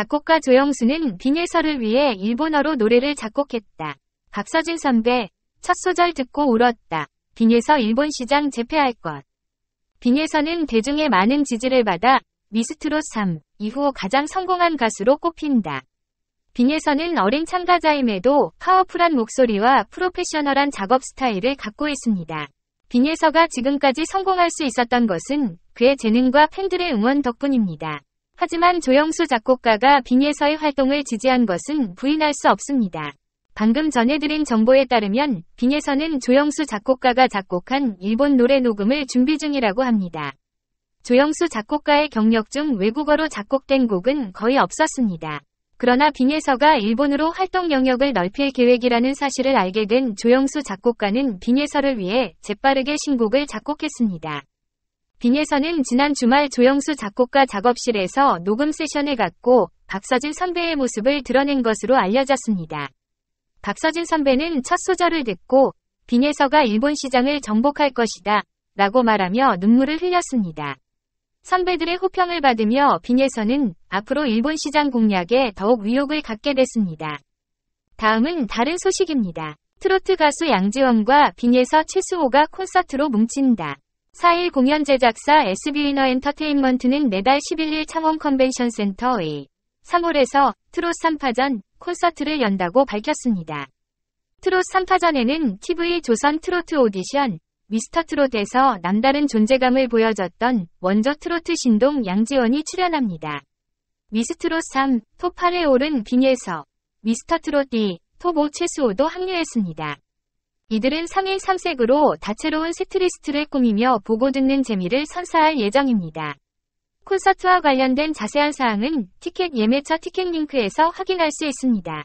작곡가 조영수는 빙의설을 위해 일본어로 노래를 작곡했다. 박서진 선배, 첫 소절 듣고 울었다. 빙의서 일본 시장 재패할 것. 빙의서는 대중의 많은 지지를 받아 미스트롯 3 이후 가장 성공한 가수로 꼽힌다. 빙에서는 어린 참가자임에도 파워풀한 목소리와 프로페셔널한 작업 스타일을 갖고 있습니다. 빙에서가 지금까지 성공할 수 있었던 것은 그의 재능과 팬들의 응원 덕분입니다. 하지만 조영수 작곡가가 빙에서의 활동을 지지한 것은 부인할 수 없습니다. 방금 전해드린 정보에 따르면 빙에서는 조영수 작곡가가 작곡한 일본 노래 녹음을 준비 중이라고 합니다. 조영수 작곡가의 경력 중 외국어로 작곡된 곡은 거의 없었습니다. 그러나 빙에서가 일본으로 활동 영역을 넓힐 계획이라는 사실을 알게 된 조영수 작곡가는 빙에서를 위해 재빠르게 신곡을 작곡했습니다. 빙에서는 지난 주말 조영수 작곡가 작업실에서 녹음 세션을 갖고 박서진 선배의 모습을 드러낸 것으로 알려졌습니다. 박서진 선배는 첫 소절을 듣고 빙에서가 일본 시장을 정복할 것이다 라고 말하며 눈물을 흘렸습니다. 선배들의 호평을 받으며 빙에서는 앞으로 일본 시장 공략에 더욱 위욕을 갖게 됐습니다. 다음은 다른 소식입니다. 트로트 가수 양지원과 빙에서 최수호가 콘서트로 뭉친다. 4일 공연 제작사 SB위너 엔터테인먼트는 매달 11일 창원 컨벤션 센터 A 3홀에서 트롯 3파전 콘서트를 연다고 밝혔습니다. 트롯 3파전에는 TV 조선 트로트 오디션 미스터 트롯에서 남다른 존재감을 보여줬던 원조 트로트 신동 양지원이 출연합니다. 미스트롯 3, 톱 8에 오른 빈예서 미스터 트롯 D, 톱5 최수호도 합류했습니다. 이들은 상일 3색으로 다채로운 세트리스트를 꾸미며 보고 듣는 재미를 선사할 예정입니다. 콘서트와 관련된 자세한 사항은 티켓 예매처 티켓링크에서 확인할 수 있습니다.